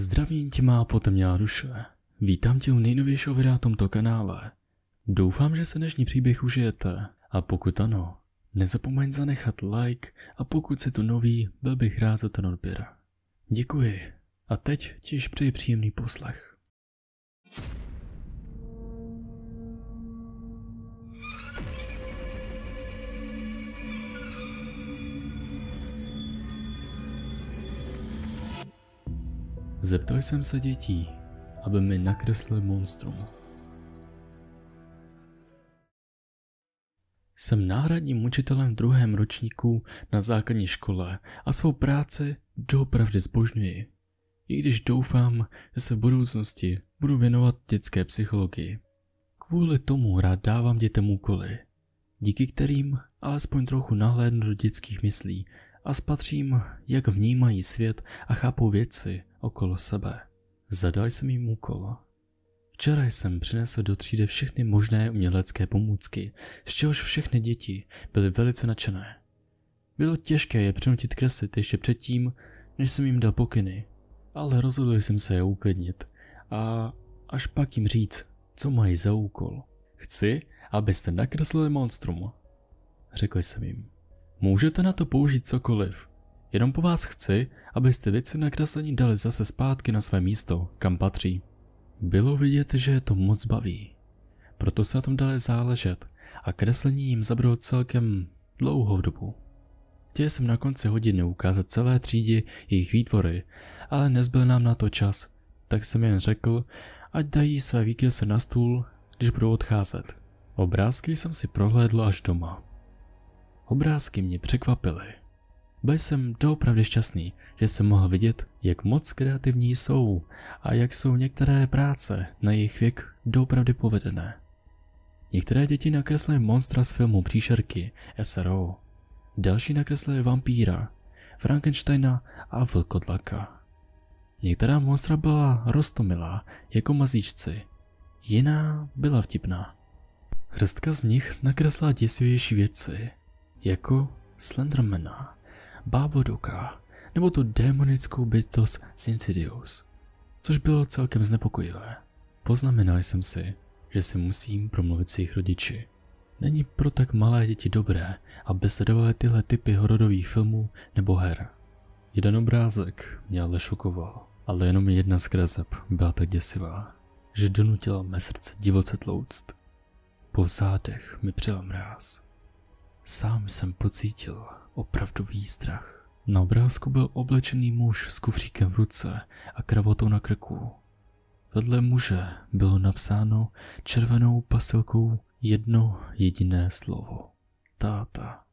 Zdravím tě má potemnělá duše. Vítám tě u nejnovějšího videa tomto kanále. Doufám, že se dnešní příběh užijete a pokud ano, nezapomeň zanechat like a pokud jsi tu nový, byl bych rád za ten odběr. Děkuji a teď ti přeji příjemný poslech. Zeptal jsem se dětí, aby mi nakreslili monstrum. Jsem náhradním učitelem v druhém ročníku na základní škole a svou práci doopravdy zbožňuji. I když doufám, že se v budoucnosti budu věnovat dětské psychologii. Kvůli tomu rád dávám dětem úkoly, díky kterým alespoň trochu nahlédnu do dětských myslí a spatřím, jak vnímají svět a chápou věci okolo sebe. Zadal jsem jim úkol. Včera jsem přinesl do třídy všechny možné umělecké pomůcky, z čehož všechny děti byly velice nadšené. Bylo těžké je přinutit kreslit ještě předtím, než jsem jim dal pokyny, ale rozhodl jsem se je uklidnit a až pak jim říct, co mají za úkol. Chci, abyste nakreslili monstrum, řekl jsem jim. Můžete na to použít cokoliv. Jenom po vás chci, abyste věci kreslení dali zase zpátky na své místo, kam patří. Bylo vidět, že je to moc baví. Proto se na tom dali záležet a kreslení jim zabralo celkem dlouhou dobu. Chtěl jsem na konci hodiny ukázat celé třídě jejich výtvory, ale nezbyl nám na to čas, tak jsem jen řekl, ať dají své výkresy na stůl, když budou odcházet. Obrázky jsem si prohlédl až doma. Obrázky mě překvapily. Byl jsem doopravdy šťastný, že jsem mohl vidět, jak moc kreativní jsou a jak jsou některé práce na jejich věk doopravdy povedené. Některé děti nakreslily monstra z filmu Příšerky, SRO. Další nakreslili vampíra, Frankensteina a vlkodlaka. Některá monstra byla roztomilá, jako mazíčci. Jiná byla vtipná. Hrstka z nich nakreslila děsivější věci, jako Slendermana, Báboduka nebo tu démonickou bytost Sintidius, což bylo celkem znepokojivé. Poznamenal jsem si, že si musím promluvit s jejich rodiči. Není pro tak malé děti dobré, aby sledovali tyhle typy hororových filmů nebo her. Jeden obrázek mě ale šokoval, ale jenom jedna z kreseb byla tak děsivá, že donutila mé srdce divoce tlouct. Po zádech mi přijel mráz. Sám jsem pocítil opravdový strach. Na obrázku byl oblečený muž s kufříkem v ruce a kravatou na krku. Vedle muže bylo napsáno červenou pasilkou jedno jediné slovo. Táta.